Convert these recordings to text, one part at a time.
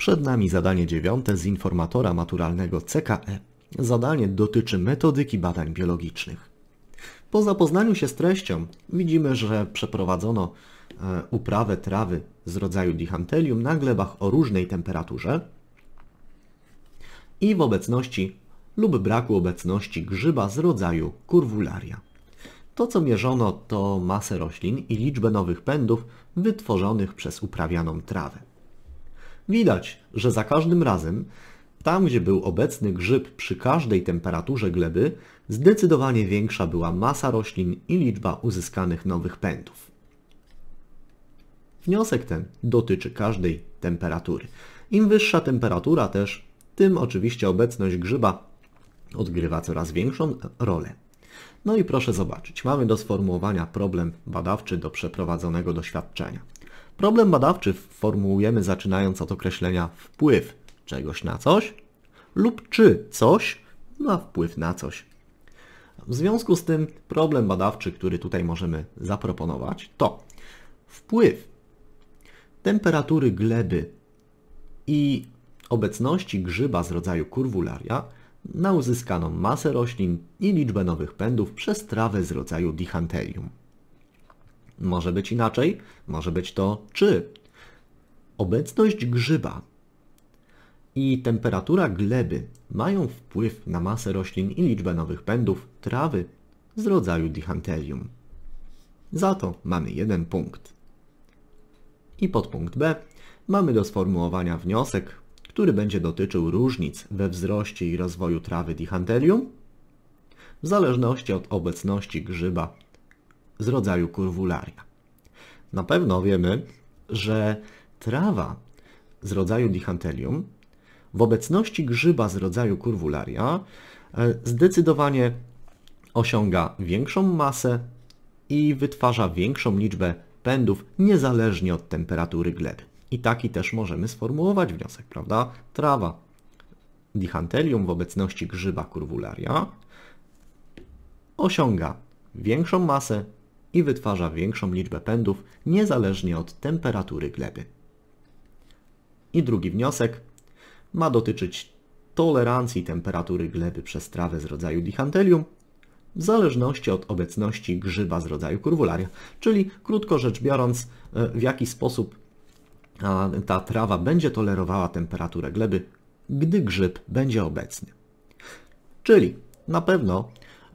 Przed nami zadanie dziewiąte z informatora maturalnego CKE. Zadanie dotyczy metodyki badań biologicznych. Po zapoznaniu się z treścią widzimy, że przeprowadzono e, uprawę trawy z rodzaju dichantelium na glebach o różnej temperaturze i w obecności lub braku obecności grzyba z rodzaju kurwularia. To, co mierzono, to masę roślin i liczbę nowych pędów wytworzonych przez uprawianą trawę. Widać, że za każdym razem, tam gdzie był obecny grzyb przy każdej temperaturze gleby, zdecydowanie większa była masa roślin i liczba uzyskanych nowych pędów. Wniosek ten dotyczy każdej temperatury. Im wyższa temperatura też, tym oczywiście obecność grzyba odgrywa coraz większą rolę. No i proszę zobaczyć, mamy do sformułowania problem badawczy do przeprowadzonego doświadczenia. Problem badawczy formułujemy zaczynając od określenia wpływ czegoś na coś lub czy coś ma wpływ na coś. W związku z tym problem badawczy, który tutaj możemy zaproponować to wpływ temperatury gleby i obecności grzyba z rodzaju kurwularia na uzyskaną masę roślin i liczbę nowych pędów przez trawę z rodzaju dichanterium. Może być inaczej, może być to czy. Obecność grzyba i temperatura gleby mają wpływ na masę roślin i liczbę nowych pędów trawy z rodzaju Dihanterium. Za to mamy jeden punkt. I pod punkt B mamy do sformułowania wniosek, który będzie dotyczył różnic we wzroście i rozwoju trawy Dihanterium w zależności od obecności grzyba z rodzaju kurwularia. Na pewno wiemy, że trawa z rodzaju dichantelium w obecności grzyba z rodzaju kurwularia e, zdecydowanie osiąga większą masę i wytwarza większą liczbę pędów niezależnie od temperatury gleby. I taki też możemy sformułować wniosek, prawda? Trawa dichantelium w obecności grzyba kurwularia osiąga większą masę i wytwarza większą liczbę pędów niezależnie od temperatury gleby. I drugi wniosek ma dotyczyć tolerancji temperatury gleby przez trawę z rodzaju dichantelium w zależności od obecności grzyba z rodzaju kurwularia, czyli krótko rzecz biorąc e, w jaki sposób ta trawa będzie tolerowała temperaturę gleby, gdy grzyb będzie obecny. Czyli na pewno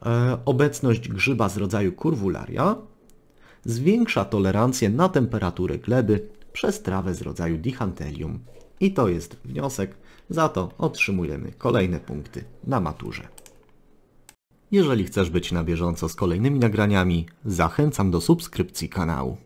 E, obecność grzyba z rodzaju kurwularia zwiększa tolerancję na temperaturę gleby przez trawę z rodzaju dichantelium. I to jest wniosek, za to otrzymujemy kolejne punkty na maturze. Jeżeli chcesz być na bieżąco z kolejnymi nagraniami, zachęcam do subskrypcji kanału.